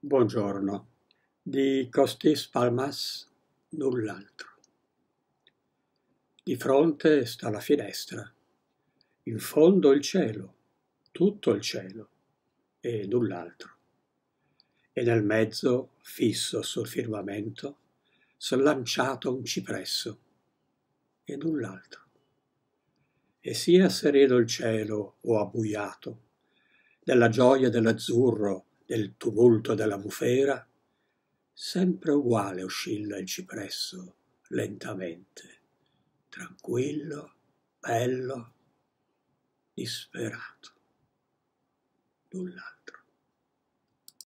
Buongiorno di Costis Palmas, null'altro. Di fronte sta la finestra, in fondo il cielo, tutto il cielo e null'altro. E nel mezzo, fisso sul firmamento, slanciato un cipresso e null'altro. E sia sereno il cielo o abbuiato, della gioia dell'azzurro nel tumulto della bufera, sempre uguale oscilla il cipresso lentamente, tranquillo, bello, disperato, null'altro.